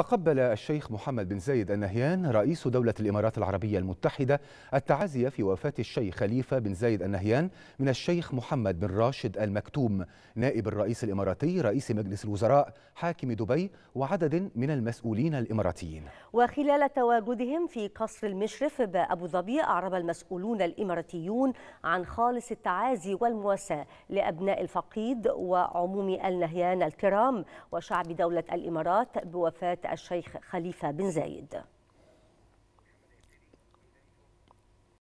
تقبل الشيخ محمد بن زايد النهيان رئيس دولة الإمارات العربية المتحدة التعازي في وفاة الشيخ خليفة بن زايد النهيان من الشيخ محمد بن راشد المكتوم نائب الرئيس الإماراتي رئيس مجلس الوزراء حاكم دبي وعدد من المسؤولين الإماراتيين وخلال تواجدهم في قصر المشرف بأبو ظبي أعرب المسؤولون الإماراتيون عن خالص التعازي والمواساة لأبناء الفقيد وعموم النهيان الكرام وشعب دولة الإمارات بوفاة الشيخ خليفة بن زايد